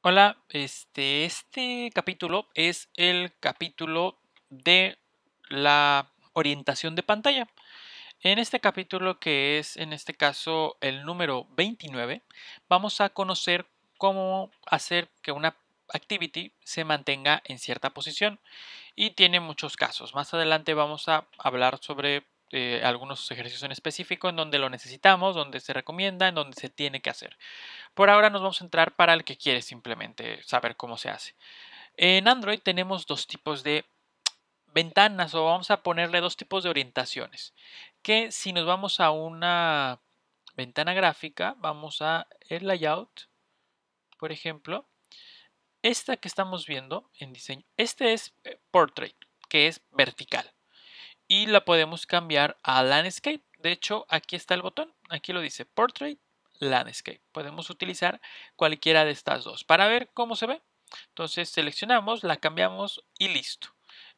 Hola, este, este capítulo es el capítulo de la orientación de pantalla. En este capítulo, que es en este caso el número 29, vamos a conocer cómo hacer que una activity se mantenga en cierta posición y tiene muchos casos. Más adelante vamos a hablar sobre eh, algunos ejercicios en específico en donde lo necesitamos, donde se recomienda, en donde se tiene que hacer. Por ahora nos vamos a entrar para el que quiere simplemente saber cómo se hace. En Android tenemos dos tipos de ventanas o vamos a ponerle dos tipos de orientaciones. Que si nos vamos a una ventana gráfica, vamos a el layout, por ejemplo. Esta que estamos viendo en diseño, este es eh, portrait, que es vertical y la podemos cambiar a landscape. De hecho, aquí está el botón, aquí lo dice portrait, landscape. Podemos utilizar cualquiera de estas dos para ver cómo se ve. Entonces seleccionamos, la cambiamos y listo.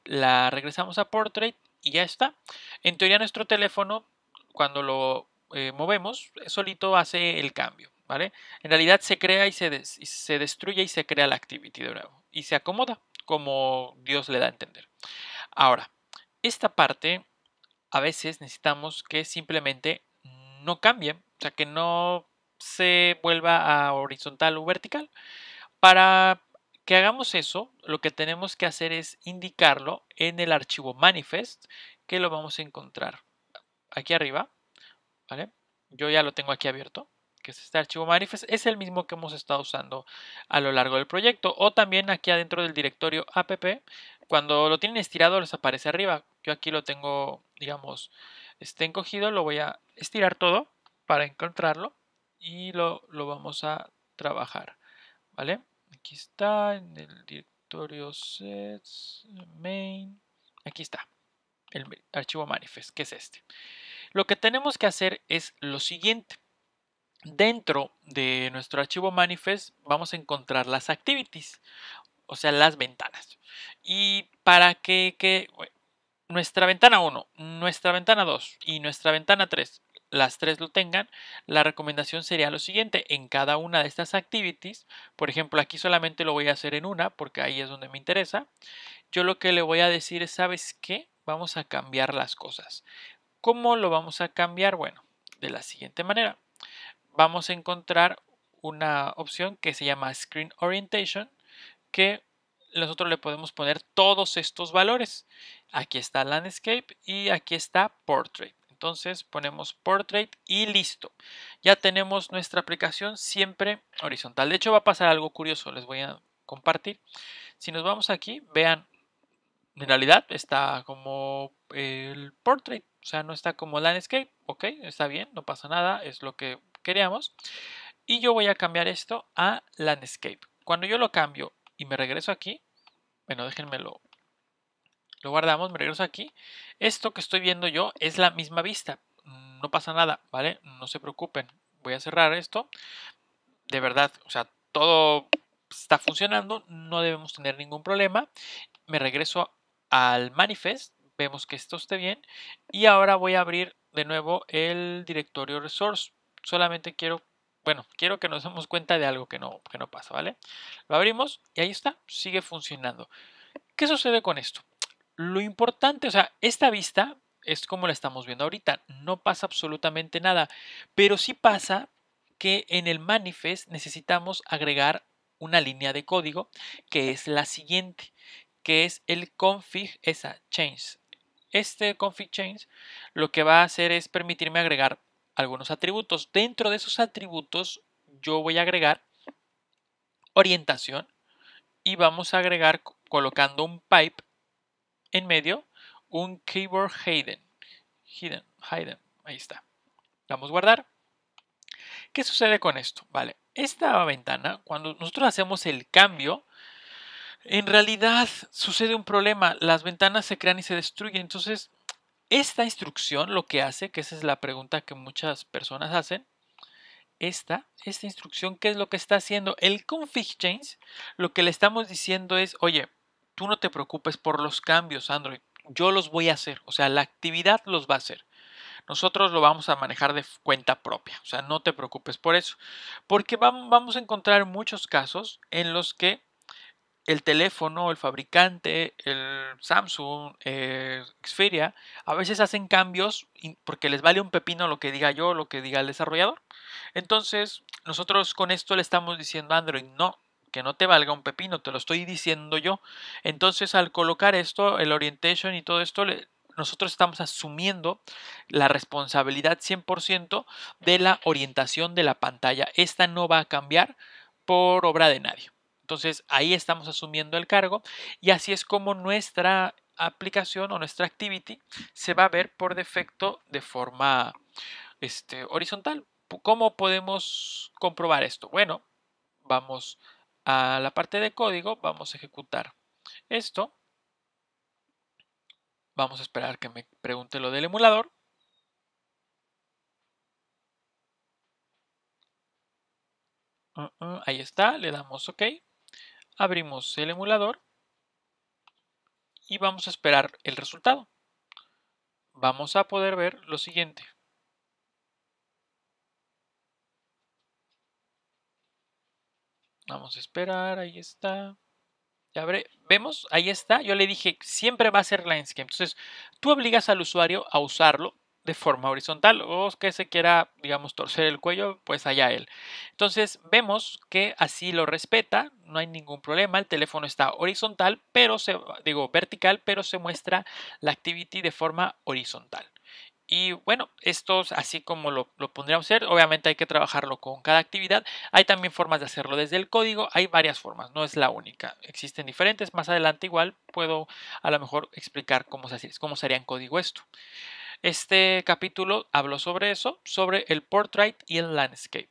La regresamos a portrait y ya está. En teoría nuestro teléfono cuando lo eh, movemos solito hace el cambio. ¿Vale? En realidad se crea y se, y se destruye y se crea la activity de nuevo. Y se acomoda como Dios le da a entender. Ahora, esta parte a veces necesitamos que simplemente no cambie, o sea, que no se vuelva a horizontal o vertical. Para que hagamos eso, lo que tenemos que hacer es indicarlo en el archivo manifest que lo vamos a encontrar aquí arriba, Yo ya lo tengo aquí abierto, que es este archivo manifest, es el mismo que hemos estado usando a lo largo del proyecto o también aquí adentro del directorio app cuando lo tienen estirado les aparece arriba. Yo aquí lo tengo, digamos, esté encogido, lo voy a estirar todo para encontrarlo y lo, lo vamos a trabajar. ¿Vale? Aquí está en el directorio sets main. Aquí está el archivo manifest, que es este. Lo que tenemos que hacer es lo siguiente. Dentro de nuestro archivo manifest vamos a encontrar las activities, o sea, las ventanas. Y para que, que nuestra ventana 1, nuestra ventana 2 y nuestra ventana 3, las tres lo tengan, la recomendación sería lo siguiente, en cada una de estas activities, por ejemplo aquí solamente lo voy a hacer en una porque ahí es donde me interesa, yo lo que le voy a decir es, ¿sabes qué? Vamos a cambiar las cosas. ¿Cómo lo vamos a cambiar? Bueno, de la siguiente manera. Vamos a encontrar una opción que se llama Screen Orientation, que nosotros le podemos poner todos estos valores. Aquí está Landscape y aquí está Portrait. Entonces ponemos Portrait y listo. Ya tenemos nuestra aplicación siempre horizontal. De hecho va a pasar algo curioso, les voy a compartir. Si nos vamos aquí, vean, en realidad está como el Portrait, o sea, no está como Landscape. Ok, está bien, no pasa nada, es lo que queríamos. Y yo voy a cambiar esto a Landscape. Cuando yo lo cambio y me regreso aquí, bueno, déjenmelo, lo guardamos, me regreso aquí, esto que estoy viendo yo es la misma vista, no pasa nada, ¿vale? No se preocupen, voy a cerrar esto, de verdad, o sea, todo está funcionando, no debemos tener ningún problema, me regreso al manifest, vemos que esto esté bien, y ahora voy a abrir de nuevo el directorio resource, solamente quiero bueno, quiero que nos demos cuenta de algo que no, que no pasa, ¿vale? Lo abrimos y ahí está, sigue funcionando. ¿Qué sucede con esto? Lo importante, o sea, esta vista es como la estamos viendo ahorita, no pasa absolutamente nada, pero sí pasa que en el manifest necesitamos agregar una línea de código que es la siguiente, que es el config, esa change. Este config change lo que va a hacer es permitirme agregar algunos atributos. Dentro de esos atributos yo voy a agregar orientación y vamos a agregar colocando un pipe en medio un keyboard hidden. Hidden, hidden, ahí está. Vamos a guardar. ¿Qué sucede con esto? Vale, esta ventana, cuando nosotros hacemos el cambio, en realidad sucede un problema. Las ventanas se crean y se destruyen. Entonces, esta instrucción lo que hace, que esa es la pregunta que muchas personas hacen, esta, esta instrucción, ¿qué es lo que está haciendo? El config change, lo que le estamos diciendo es, oye, tú no te preocupes por los cambios, Android, yo los voy a hacer, o sea, la actividad los va a hacer. Nosotros lo vamos a manejar de cuenta propia, o sea, no te preocupes por eso, porque vamos a encontrar muchos casos en los que el teléfono, el fabricante, el Samsung, eh, Xperia, a veces hacen cambios porque les vale un pepino lo que diga yo, lo que diga el desarrollador. Entonces, nosotros con esto le estamos diciendo a Android, no, que no te valga un pepino, te lo estoy diciendo yo. Entonces, al colocar esto, el orientation y todo esto, nosotros estamos asumiendo la responsabilidad 100% de la orientación de la pantalla. Esta no va a cambiar por obra de nadie. Entonces ahí estamos asumiendo el cargo y así es como nuestra aplicación o nuestra activity se va a ver por defecto de forma este, horizontal. ¿Cómo podemos comprobar esto? Bueno, vamos a la parte de código, vamos a ejecutar esto. Vamos a esperar que me pregunte lo del emulador. Uh, uh, ahí está, le damos OK abrimos el emulador y vamos a esperar el resultado. Vamos a poder ver lo siguiente. Vamos a esperar, ahí está. abre. vemos, ahí está. Yo le dije, siempre va a ser linescape, Entonces, tú obligas al usuario a usarlo de forma horizontal o que se quiera, digamos, torcer el cuello, pues allá él. Entonces vemos que así lo respeta, no hay ningún problema, el teléfono está horizontal, pero se, digo, vertical, pero se muestra la activity de forma horizontal. Y bueno, esto es así como lo, lo pondríamos hacer. Obviamente hay que trabajarlo con cada actividad. Hay también formas de hacerlo desde el código. Hay varias formas, no es la única. Existen diferentes. Más adelante igual puedo a lo mejor explicar cómo se, cómo se haría en código esto. Este capítulo habló sobre eso, sobre el portrait y el landscape.